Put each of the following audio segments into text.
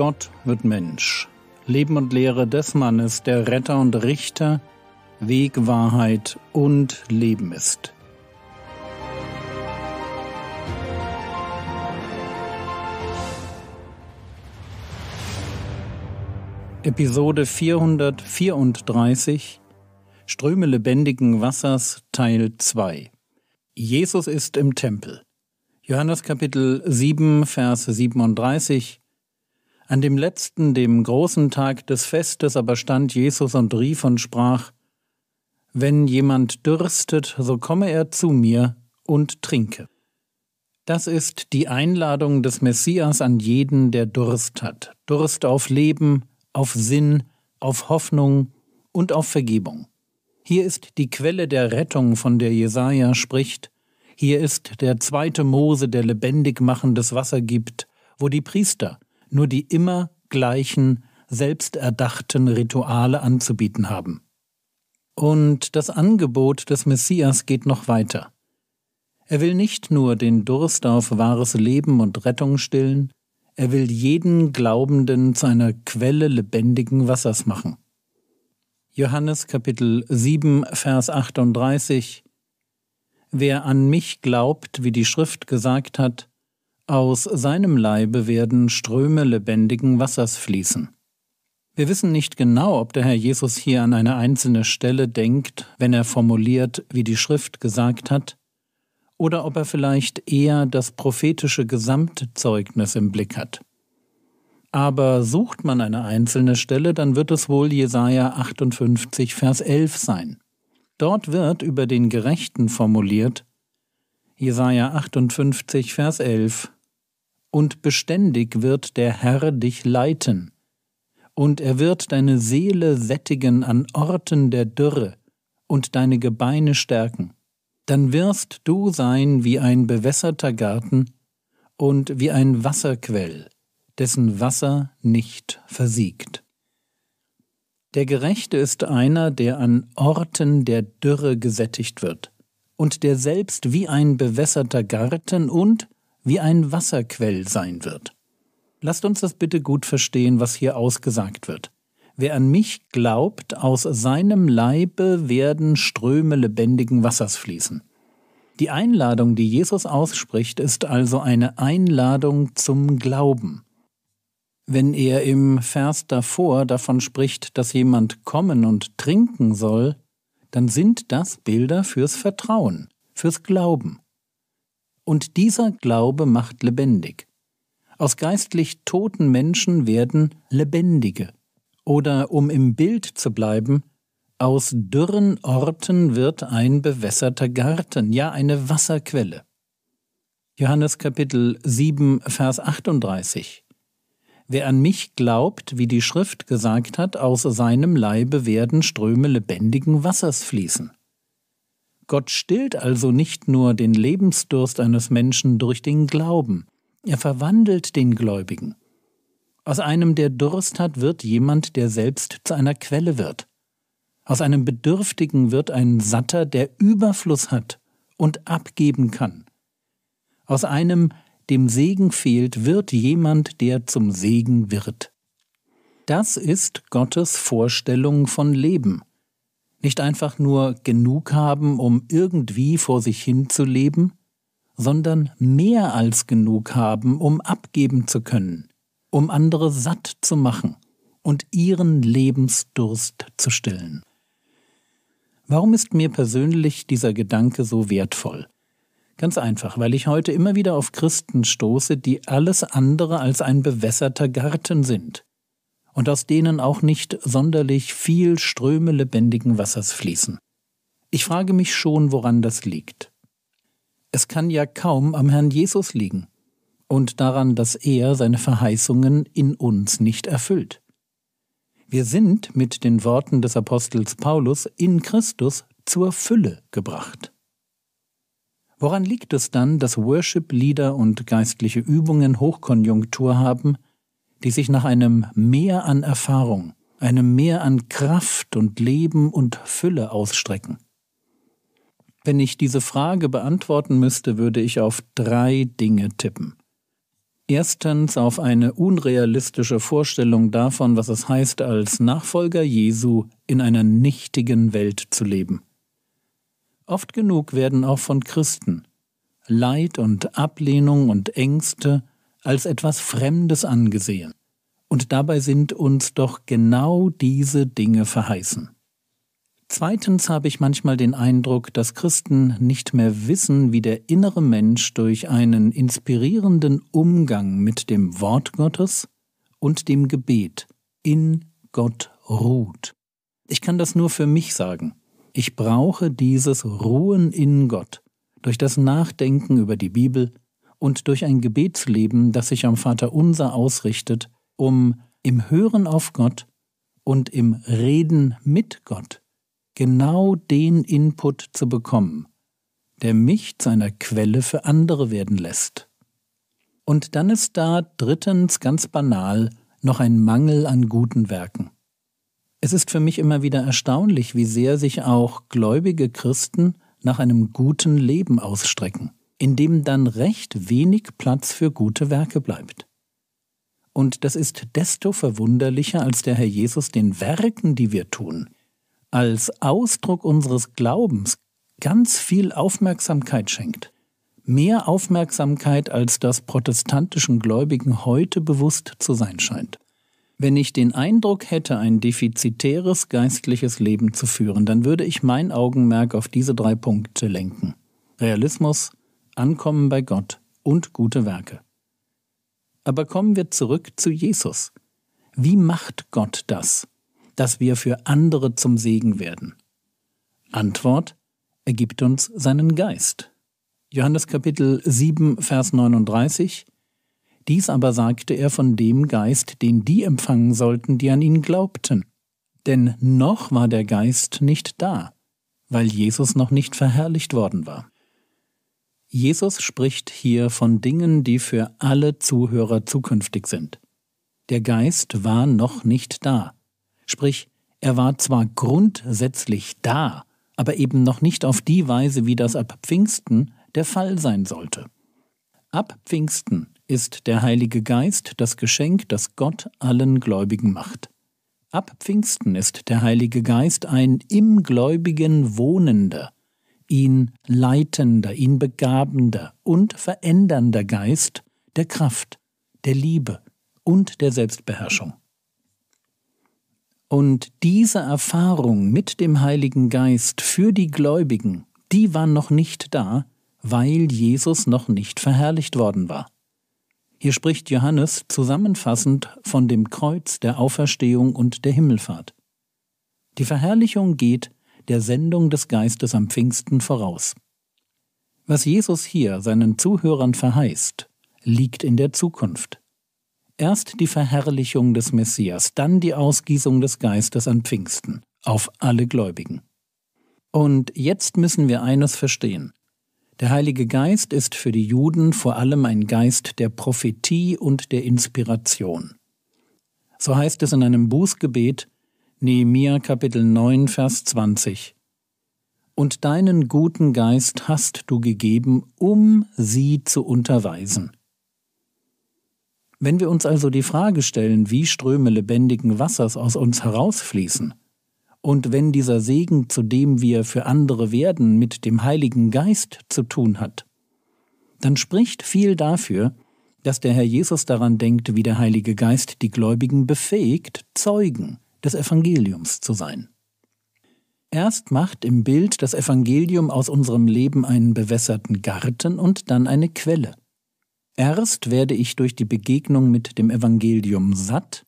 Gott wird Mensch. Leben und Lehre des Mannes, der Retter und Richter, Weg, Wahrheit und Leben ist. Episode 434 Ströme lebendigen Wassers Teil 2 Jesus ist im Tempel. Johannes Kapitel 7 Vers 37 an dem letzten, dem großen Tag des Festes aber stand Jesus und rief und sprach, Wenn jemand dürstet, so komme er zu mir und trinke. Das ist die Einladung des Messias an jeden, der Durst hat. Durst auf Leben, auf Sinn, auf Hoffnung und auf Vergebung. Hier ist die Quelle der Rettung, von der Jesaja spricht. Hier ist der zweite Mose, der lebendig machendes Wasser gibt, wo die Priester nur die immer gleichen, selbsterdachten Rituale anzubieten haben. Und das Angebot des Messias geht noch weiter. Er will nicht nur den Durst auf wahres Leben und Rettung stillen, er will jeden Glaubenden zu einer Quelle lebendigen Wassers machen. Johannes Kapitel 7, Vers 38 Wer an mich glaubt, wie die Schrift gesagt hat, aus seinem Leibe werden Ströme lebendigen Wassers fließen. Wir wissen nicht genau, ob der Herr Jesus hier an eine einzelne Stelle denkt, wenn er formuliert, wie die Schrift gesagt hat, oder ob er vielleicht eher das prophetische Gesamtzeugnis im Blick hat. Aber sucht man eine einzelne Stelle, dann wird es wohl Jesaja 58, Vers 11 sein. Dort wird über den Gerechten formuliert, Jesaja 58, Vers 11, und beständig wird der Herr dich leiten, und er wird deine Seele sättigen an Orten der Dürre und deine Gebeine stärken. Dann wirst du sein wie ein bewässerter Garten und wie ein Wasserquell, dessen Wasser nicht versiegt. Der Gerechte ist einer, der an Orten der Dürre gesättigt wird, und der selbst wie ein bewässerter Garten und wie ein Wasserquell sein wird. Lasst uns das bitte gut verstehen, was hier ausgesagt wird. Wer an mich glaubt, aus seinem Leibe werden Ströme lebendigen Wassers fließen. Die Einladung, die Jesus ausspricht, ist also eine Einladung zum Glauben. Wenn er im Vers davor davon spricht, dass jemand kommen und trinken soll, dann sind das Bilder fürs Vertrauen, fürs Glauben. Und dieser Glaube macht lebendig. Aus geistlich toten Menschen werden lebendige. Oder um im Bild zu bleiben, aus dürren Orten wird ein bewässerter Garten, ja eine Wasserquelle. Johannes Kapitel 7, Vers 38. Wer an mich glaubt, wie die Schrift gesagt hat, aus seinem Leibe werden Ströme lebendigen Wassers fließen. Gott stillt also nicht nur den Lebensdurst eines Menschen durch den Glauben, er verwandelt den Gläubigen. Aus einem, der Durst hat, wird jemand, der selbst zu einer Quelle wird. Aus einem Bedürftigen wird ein Satter, der Überfluss hat und abgeben kann. Aus einem, dem Segen fehlt, wird jemand, der zum Segen wird. Das ist Gottes Vorstellung von Leben, nicht einfach nur genug haben, um irgendwie vor sich hin zu leben, sondern mehr als genug haben, um abgeben zu können, um andere satt zu machen und ihren Lebensdurst zu stillen. Warum ist mir persönlich dieser Gedanke so wertvoll? Ganz einfach, weil ich heute immer wieder auf Christen stoße, die alles andere als ein bewässerter Garten sind, und aus denen auch nicht sonderlich viel Ströme lebendigen Wassers fließen. Ich frage mich schon, woran das liegt. Es kann ja kaum am Herrn Jesus liegen und daran, dass er seine Verheißungen in uns nicht erfüllt. Wir sind mit den Worten des Apostels Paulus in Christus zur Fülle gebracht. Woran liegt es dann, dass Worship-Lieder und geistliche Übungen Hochkonjunktur haben, die sich nach einem Mehr an Erfahrung, einem Mehr an Kraft und Leben und Fülle ausstrecken. Wenn ich diese Frage beantworten müsste, würde ich auf drei Dinge tippen. Erstens auf eine unrealistische Vorstellung davon, was es heißt, als Nachfolger Jesu in einer nichtigen Welt zu leben. Oft genug werden auch von Christen Leid und Ablehnung und Ängste als etwas Fremdes angesehen. Und dabei sind uns doch genau diese Dinge verheißen. Zweitens habe ich manchmal den Eindruck, dass Christen nicht mehr wissen, wie der innere Mensch durch einen inspirierenden Umgang mit dem Wort Gottes und dem Gebet in Gott ruht. Ich kann das nur für mich sagen. Ich brauche dieses Ruhen in Gott durch das Nachdenken über die Bibel, und durch ein Gebetsleben, das sich am Vater unser ausrichtet, um im Hören auf Gott und im Reden mit Gott genau den Input zu bekommen, der mich zu einer Quelle für andere werden lässt. Und dann ist da drittens ganz banal noch ein Mangel an guten Werken. Es ist für mich immer wieder erstaunlich, wie sehr sich auch gläubige Christen nach einem guten Leben ausstrecken in dem dann recht wenig Platz für gute Werke bleibt. Und das ist desto verwunderlicher, als der Herr Jesus den Werken, die wir tun, als Ausdruck unseres Glaubens ganz viel Aufmerksamkeit schenkt. Mehr Aufmerksamkeit, als das protestantischen Gläubigen heute bewusst zu sein scheint. Wenn ich den Eindruck hätte, ein defizitäres geistliches Leben zu führen, dann würde ich mein Augenmerk auf diese drei Punkte lenken. Realismus, Ankommen bei Gott und gute Werke. Aber kommen wir zurück zu Jesus. Wie macht Gott das, dass wir für andere zum Segen werden? Antwort, er gibt uns seinen Geist. Johannes Kapitel 7, Vers 39. Dies aber sagte er von dem Geist, den die empfangen sollten, die an ihn glaubten. Denn noch war der Geist nicht da, weil Jesus noch nicht verherrlicht worden war. Jesus spricht hier von Dingen, die für alle Zuhörer zukünftig sind. Der Geist war noch nicht da. Sprich, er war zwar grundsätzlich da, aber eben noch nicht auf die Weise, wie das ab Pfingsten der Fall sein sollte. Ab Pfingsten ist der Heilige Geist das Geschenk, das Gott allen Gläubigen macht. Ab Pfingsten ist der Heilige Geist ein im Gläubigen Wohnender, ihn leitender, ihn begabender und verändernder Geist der Kraft, der Liebe und der Selbstbeherrschung. Und diese Erfahrung mit dem Heiligen Geist für die Gläubigen, die war noch nicht da, weil Jesus noch nicht verherrlicht worden war. Hier spricht Johannes zusammenfassend von dem Kreuz, der Auferstehung und der Himmelfahrt. Die Verherrlichung geht der Sendung des Geistes am Pfingsten voraus. Was Jesus hier seinen Zuhörern verheißt, liegt in der Zukunft. Erst die Verherrlichung des Messias, dann die Ausgießung des Geistes an Pfingsten auf alle Gläubigen. Und jetzt müssen wir eines verstehen. Der Heilige Geist ist für die Juden vor allem ein Geist der Prophetie und der Inspiration. So heißt es in einem Bußgebet, Nehemiah Kapitel 9, Vers 20. Und deinen guten Geist hast du gegeben, um sie zu unterweisen. Wenn wir uns also die Frage stellen, wie Ströme lebendigen Wassers aus uns herausfließen, und wenn dieser Segen, zu dem wir für andere werden, mit dem Heiligen Geist zu tun hat, dann spricht viel dafür, dass der Herr Jesus daran denkt, wie der Heilige Geist die Gläubigen befähigt, Zeugen, des Evangeliums zu sein. Erst macht im Bild das Evangelium aus unserem Leben einen bewässerten Garten und dann eine Quelle. Erst werde ich durch die Begegnung mit dem Evangelium satt,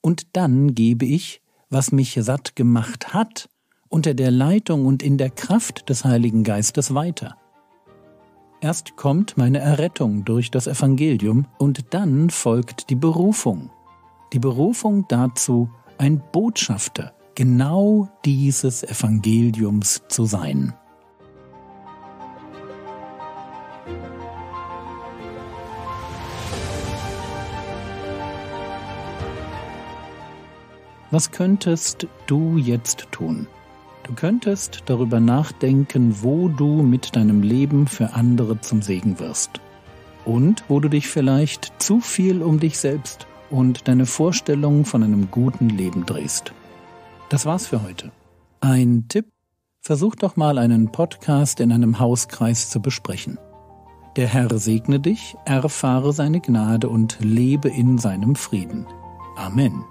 und dann gebe ich, was mich satt gemacht hat, unter der Leitung und in der Kraft des Heiligen Geistes weiter. Erst kommt meine Errettung durch das Evangelium und dann folgt die Berufung. Die Berufung dazu, ein Botschafter genau dieses Evangeliums zu sein. Was könntest du jetzt tun? Du könntest darüber nachdenken, wo du mit deinem Leben für andere zum Segen wirst und wo du dich vielleicht zu viel um dich selbst und deine Vorstellungen von einem guten Leben drehst. Das war's für heute. Ein Tipp? Versuch doch mal einen Podcast in einem Hauskreis zu besprechen. Der Herr segne dich, erfahre seine Gnade und lebe in seinem Frieden. Amen.